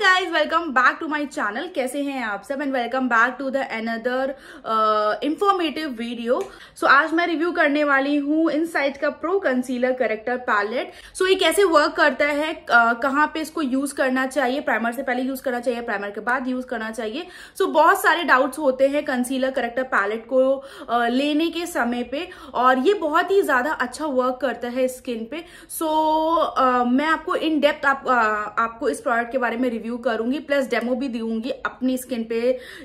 guys welcome back to my channel कैसे हैं आप सब and welcome back to the another informative video so आज मैं रिव्यू करने वाली हूँ इन का pro concealer corrector palette so ये कैसे वर्क करता है uh, कहाँ पे इसको यूज करना चाहिए प्राइमर से पहले यूज करना चाहिए प्राइमर के बाद यूज करना चाहिए सो so, बहुत सारे डाउट्स होते हैं कंसीलर करेक्टर पैलेट को uh, लेने के समय पे और ये बहुत ही ज्यादा अच्छा वर्क करता है स्किन पे सो so, uh, मैं आपको इन डेप्थ आप, uh, आपको इस प्रोडक्ट के बारे में रिव्यू रिव्यू करूंगी प्लस डेमो भी दूंगी अपनी स्किन पे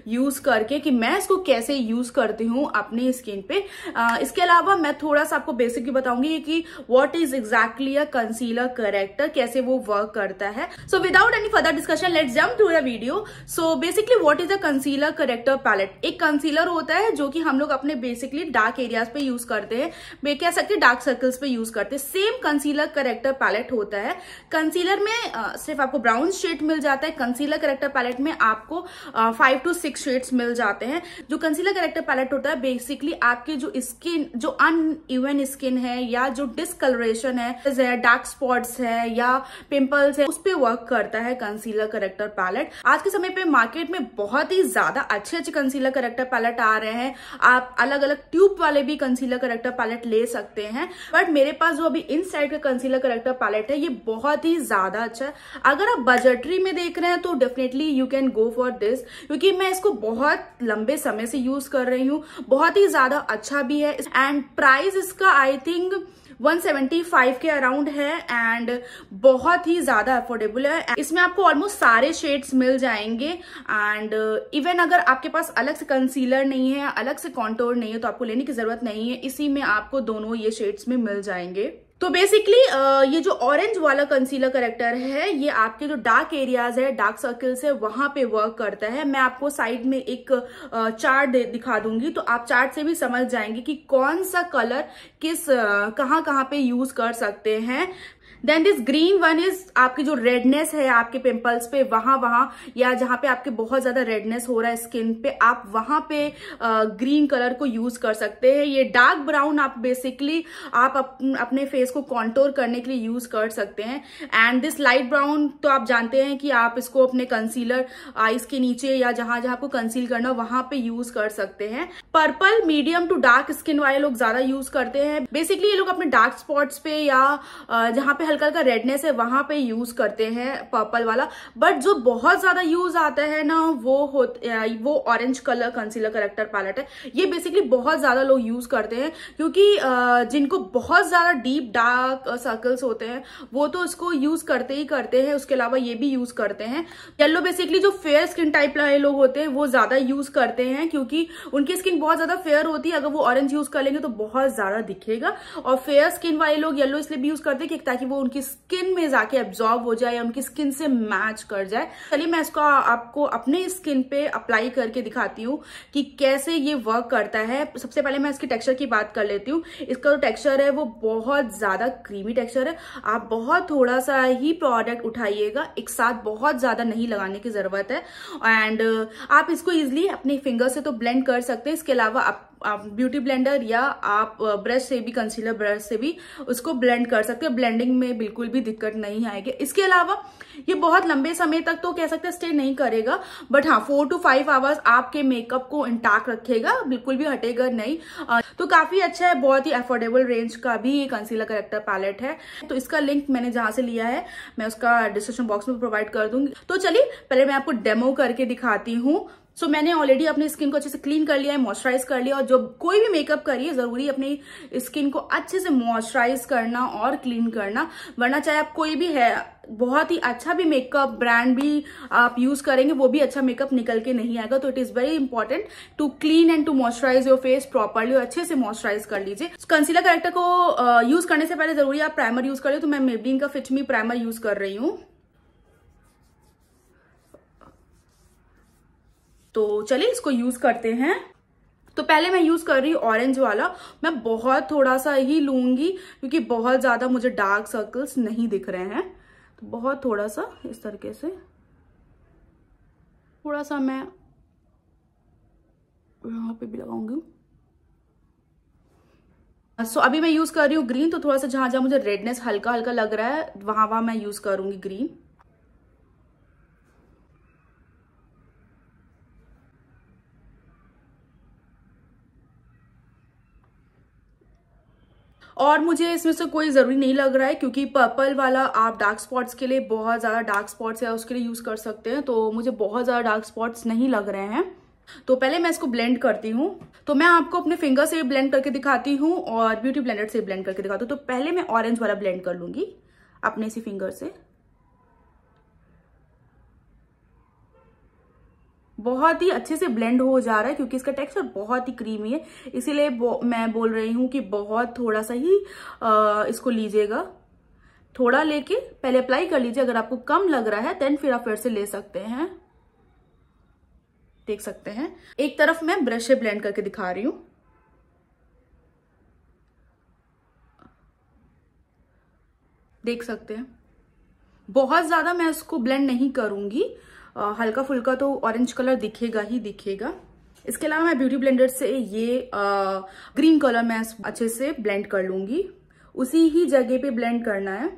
यूज करके कि मैं इसको कैसे यूज करती हूँ अपनी स्किन पे आ, इसके अलावा मैं थोड़ा सा आपको बेसिक भी बताऊंगी कि what is exactly a concealer corrector कैसे वो वर्क करता है so without any further discussion let jump to the video so basically what is a concealer corrector palette एक कंसीलर होता है जो कि हम लोग अपने बेसिकली डार्क एरियाज पे यूज करते हैं मैं कह सकते डार्क सर्कल्स पे यूज करते हैं सेम कंसीलर करेक्टर पैलेट होता है कंसीलर में आ, सिर्फ आपको ब्राउन शेड मिल जाता आता है कंसीलर करेक्टर पैलेट में आपको फाइव टू सिक्स शेड्स मिल जाते हैं जो कंसीलर करेक्टर पैलेट होता है बेसिकली आपके जो स्किन जो अन इवन स्किन है या जो डिसकलरेशन है डार्क स्पॉट्स है या पिंपल्स है उस पर वर्क करता है कंसीलर करेक्टर पैलेट आज के समय पे मार्केट में बहुत ही ज्यादा अच्छे अच्छे कंसीलर करेक्टर पैलेट आ रहे हैं आप अलग अलग ट्यूब वाले भी कंसीलर करेक्टर पैलेट ले सकते हैं बट मेरे पास जो अभी इन साइड का कंसीलर करेक्टर पैलेट है ये बहुत ही ज्यादा अच्छा है अगर आप बजटरी में देख रहे हैं तो definitely you can go for this क्योंकि मैं इसको बहुत लंबे समय से यूज कर रही हूँ बहुत ही ज्यादा अच्छा भी है एंड प्राइस इसका आई थिंक 175 के अराउंड है एंड बहुत ही ज्यादा अफोर्डेबल है इसमें आपको ऑलमोस्ट सारे शेड्स मिल जाएंगे एंड इवन uh, अगर आपके पास अलग से कंसीलर नहीं है अलग से कॉन्टोर नहीं है तो आपको लेने की जरूरत नहीं है इसी में आपको दोनों ये शेड्स में मिल जाएंगे तो बेसिकली ये जो ऑरेंज वाला कंसीलर करेक्टर है ये आपके जो डार्क एरियाज है डार्क सर्कल्स है वहां पे वर्क करता है मैं आपको साइड में एक चार्ट दिखा दूंगी तो आप चार्ट से भी समझ जाएंगे कि कौन सा कलर किस कहां कहां पे यूज कर सकते हैं then this green one is आपकी जो रेडनेस है आपके पिंपल्स पे वहां वहां या जहां पे आपके बहुत ज्यादा रेडनेस हो रहा है स्किन पे आप वहां पे ग्रीन uh, कलर को यूज कर सकते हैं ये डार्क ब्राउन आप बेसिकली आप अप, अपने फेस को कॉन्टोर करने के लिए यूज कर सकते हैं एंड दिस लाइट ब्राउन तो आप जानते हैं कि आप इसको अपने कंसीलर आईज के नीचे या जहां जहां आपको कंसील करना वहां पे यूज कर सकते हैं purple medium to dark skin वाले लोग ज्यादा यूज करते हैं बेसिकली ये लोग अपने डार्क स्पॉट्स पे या जहां जहां पे हल्का हल्का रेडनेस है वहां पे यूज करते हैं पर्पल वाला बट जो बहुत ज्यादा यूज आता है ना वो हो वो orange colour concealer corrector palette है ये बेसिकली बहुत ज्यादा लोग यूज करते हैं क्योंकि जिनको बहुत ज्यादा डीप डार्क सर्कल्स होते हैं वो तो इसको यूज करते ही करते हैं उसके अलावा ये भी यूज करते हैं येलो बेसिकली जो फेयर स्किन टाइप वाले लोग होते हैं वो ज्यादा यूज करते हैं क्योंकि उनकी स्किन बहुत ज्यादा फेयर होती है अगर वो ऑरेंज यूज कर लेंगे तो बहुत ज्यादा दिखेगा और फेयर स्किन वाले लोग येलो इसलिए भी यूज करते हैं कि ताकि ताकि वो उनकी स्किन में जाके एब्जॉर्ब हो जाए या उनकी स्किन से मैच कर जाए चलिए मैं इसको आपको अपने स्किन पे अप्लाई करके दिखाती हूँ कि कैसे ये वर्क करता है सबसे पहले मैं इसके टेक्सचर की बात कर लेती हूँ इसका जो तो टेक्सचर है वो बहुत ज्यादा क्रीमी टेक्स्चर है आप बहुत थोड़ा सा ही प्रोडक्ट उठाइएगा एक साथ बहुत ज्यादा नहीं लगाने की जरूरत है एंड आप इसको इजिली अपने फिंगर से तो ब्लेंड कर सकते हैं इसके अलावा आप आप ब्यूटी ब्लेंडर या आप ब्रश से भी कंसीलर ब्रश से भी उसको ब्लेंड कर सकते हैं ब्लेंडिंग में बिल्कुल भी दिक्कत नहीं आएगी इसके अलावा ये बहुत लंबे समय तक तो कह सकते हैं स्टे नहीं करेगा बट हाँ फोर टू फाइव आवर्स आपके मेकअप को इंटाक रखेगा बिल्कुल भी हटेगा नहीं तो काफी अच्छा है बहुत ही अफोर्डेबल रेंज का भी ये कंसीलर करेक्टर पैलेट है तो इसका लिंक मैंने जहां से लिया है मैं उसका डिस्क्रिप्शन बॉक्स में प्रोवाइड कर दूंगी तो चलिए पहले मैं आपको डेमो करके दिखाती हूँ सो so, मैंने ऑलरेडी अपनी स्किन को अच्छे से क्लीन कर लिया है मॉइस्चराइज कर लिया और जो कोई भी मेकअप करिए जरूरी अपनी स्किन को अच्छे से मॉइस्चराइज करना और क्लीन करना वरना चाहे आप कोई भी है बहुत ही अच्छा भी मेकअप ब्रांड भी आप यूज करेंगे वो भी अच्छा मेकअप निकल के नहीं आएगा तो it is very important to clean and to moisturise your face properly और अच्छे से मॉइस्चराइज कर लीजिए कंसीलर करेक्टर को यूज करने से पहले जरूरी आप प्राइमर यूज कर लो तो मैं मेबिंग का फिटमी प्राइमर यूज कर रही हूँ तो चलिए इसको यूज करते हैं तो पहले मैं यूज़ कर रही हूँ ऑरेंज वाला मैं बहुत थोड़ा सा ही लूंगी क्योंकि बहुत ज़्यादा मुझे डार्क सर्कल्स नहीं दिख रहे हैं तो बहुत थोड़ा सा इस तरीके से थोड़ा सा मैं यहाँ पे भी लगाऊंगी सो so, अभी मैं यूज़ कर रही हूँ ग्रीन तो थोड़ा सा जहाँ जहां मुझे रेडनेस हल्का हल्का लग रहा है वहां वहाँ मैं यूज़ करूंगी ग्रीन और मुझे इसमें से कोई ज़रूरी नहीं लग रहा है क्योंकि पर्पल वाला आप डार्क स्पॉट्स के लिए बहुत ज़्यादा डार्क स्पॉट्स है उसके लिए यूज़ कर सकते हैं तो मुझे बहुत ज़्यादा डार्क स्पॉट्स नहीं लग रहे हैं तो पहले मैं इसको ब्लेंड करती हूँ तो मैं आपको अपने फिंगर से ब्लेंड करके दिखाती हूँ और ब्यूटी ब्लेंडर से ब्लेंड करके दिखाती हूँ तो पहले मैं ऑरेंज वाला ब्लेंड कर लूँगी अपने इसी फिंगर से बहुत ही अच्छे से ब्लेंड हो जा रहा है क्योंकि इसका टेक्सचर बहुत ही क्रीमी है इसीलिए मैं बोल रही हूँ कि बहुत थोड़ा सा ही आ, इसको लीजिएगा थोड़ा लेके पहले अप्लाई कर लीजिए अगर आपको कम लग रहा है देन फिर आप फिर से ले सकते हैं देख सकते हैं एक तरफ मैं ब्रश से ब्लेंड करके दिखा रही हूं देख सकते हैं बहुत ज़्यादा मैं इसको ब्लेंड नहीं करूंगी हल्का फुल्का तो ऑरेंज कलर दिखेगा ही दिखेगा इसके अलावा मैं ब्यूटी ब्लेंडर से ये आ, ग्रीन कलर मैं अच्छे से ब्लेंड कर लूंगी उसी ही जगह पे ब्लेंड करना है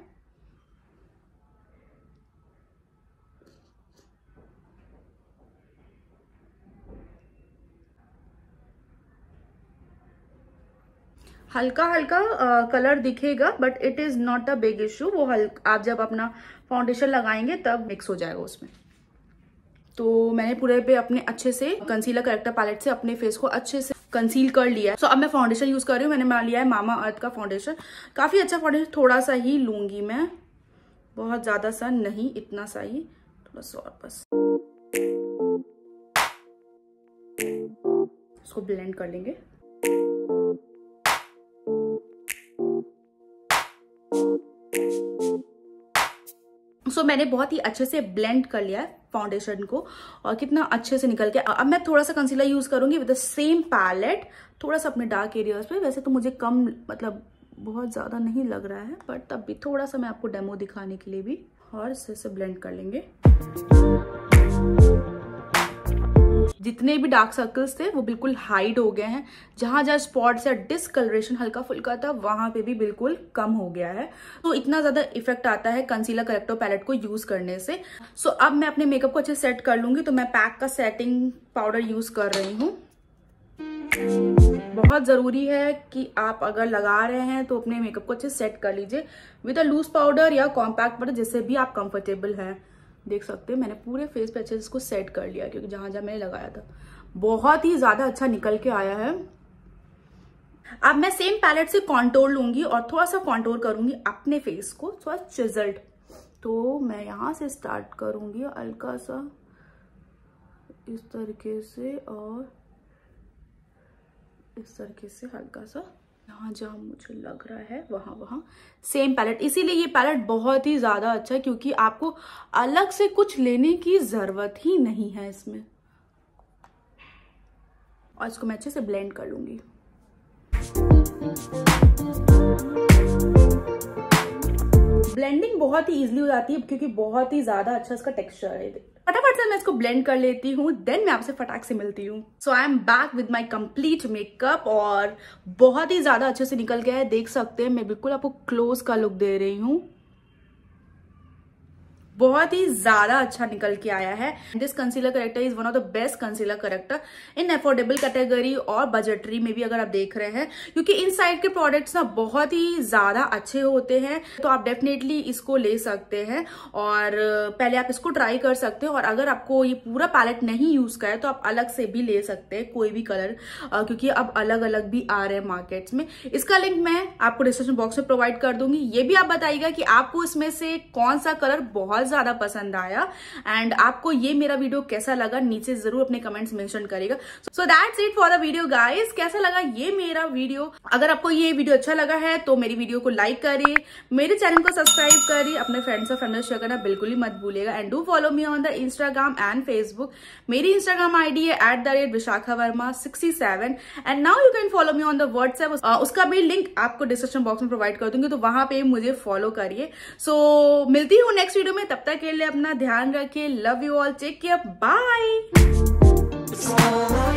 हल्का हल्का कलर दिखेगा but it is not a big issue वो हल्का आप जब अपना फाउंडेशन लगाएंगे तब मिक्स हो जाएगा उसमें तो मैंने पूरे पे अपने अच्छे से कंसीलर करेक्टर पैलेट से अपने फेस को अच्छे से कंसील कर लिया है सो अब मैं फाउंडेशन यूज कर रही हूँ मैंने मान लिया है मामा अर्थ का फाउंडेशन काफी अच्छा फाउंडेशन थोड़ा सा ही लूंगी मैं बहुत ज्यादा सा नहीं इतना सा ही थोड़ा सा और बस इसको ब्लेंड कर लेंगे मैंने बहुत ही अच्छे से ब्लेंड कर लिया है फाउंडेशन को और कितना अच्छे से निकल के अब मैं थोड़ा सा कंसीलर यूज करूंगी विद द सेम पैलेट थोड़ा सा अपने डार्क एरियाज पे वैसे तो मुझे कम मतलब बहुत ज़्यादा नहीं लग रहा है बट तब भी थोड़ा सा मैं आपको डेमो दिखाने के लिए भी और अच्छे से ब्लेंड कर लेंगे जितने भी डार्क सर्कल्स थे वो बिल्कुल हाइड हो गए हैं जहां जहां स्पॉट्स या डिसकलरेशन हल्का फुल्का था वहां पे भी बिल्कुल कम हो गया है तो इतना ज़्यादा इफेक्ट आता है कंसीलर करेक्टो पैलेट को यूज़ करने से सो अब मैं अपने मेकअप को अच्छे सेट कर लूंगी तो मैं पैक का सेटिंग पाउडर यूज़ कर रही हूँ बहुत ज़रूरी है कि आप अगर लगा रहे हैं तो अपने मेकअप को अच्छे सेट कर लीजिए विद अ लूज पाउडर या कॉम्पैक्ट पाउडर जिससे भी आप कंफर्टेबल हैं देख सकते हैं मैंने पूरे फेस पे अच्छे से इसको सेट कर लिया क्योंकि जहां जहां मैंने लगाया था बहुत ही ज़्यादा अच्छा निकल के आया है अब मैं सेम पैलेट से कॉन्टोर लूंगी और थोड़ा सा कॉन्टोर करूंगी अपने फेस को थोड़ा चिजल्ट तो मैं यहां से स्टार्ट करूंगी हल्का सा इस तरीके से और इस तरीके से हल्का सा जहाँ जहाँ मुझे लग रहा है वहाँ वहाँ सेम पैलेट इसीलिए ये पैलेट बहुत ही ज़्यादा अच्छा है क्योंकि आपको अलग से कुछ लेने की ज़रूरत ही नहीं है इसमें और इसको मैं अच्छे से ब्लेंड कर लूँगी ब्लेंडिंग बहुत ही इजीली हो जाती है क्योंकि बहुत ही ज़्यादा अच्छा इसका टेक्सचर है से मैं इसको ब्लेंड कर लेती हूँ देन मैं आपसे फटाक से मिलती हूँ so I am back with my complete makeup और बहुत ही ज्यादा अच्छे से निकल गया है देख सकते हैं मैं बिल्कुल आपको क्लोज का लुक दे रही हूँ बहुत ही ज्यादा अच्छा निकल के आया है this concealer corrector is one of the best concealer corrector in affordable category और बजटरी में भी अगर आप देख रहे हैं क्योंकि इन साइड के प्रोडक्ट्स ना बहुत ही ज्यादा अच्छे होते हैं तो आप डेफिनेटली इसको ले सकते हैं और पहले आप इसको ट्राई कर सकते हो और अगर आपको ये पूरा पैलेट नहीं यूज का है तो आप अलग से भी ले सकते हैं कोई भी कलर क्योंकि अब अलग अलग भी आ रहे हैं मार्केट्स में इसका लिंक मैं आपको डिस्क्रिप्शन बॉक्स में प्रोवाइड कर दूंगी ये भी आप बताइएगा कि आपको इसमें से कौन सा कलर बहुत बहुत ज़्यादा पसंद आया एंड आपको ये मेरा वीडियो कैसा लगा नीचे ज़रूर अपने कमेंट्स मेंशन करेगा so that's it for the video guys कैसा लगा ये मेरा वीडियो अगर आपको ये वीडियो अच्छा लगा है तो मेरी वीडियो को लाइक करिए मेरे चैनल को सब्सक्राइब करिए अपने फ्रेंड्स और फैमिली शेयर करना बिल्कुल ही मत भूलेगा and do follow me on the Instagram and Facebook मेरी इंस्टाग्राम आईडी है at the rate Vishakha Verma sixty seven and now you can follow me on the WhatsApp उसका भी लिंक आपको डिस्क्रिप्शन बॉक्स में प्रोवाइड कर दूंगी तो वहां पे मुझे फॉलो करिए सो so, मिलती हूँ नेक्स्ट वीडियो में तब तक के लिए अपना ध्यान रखिए love you all take care bye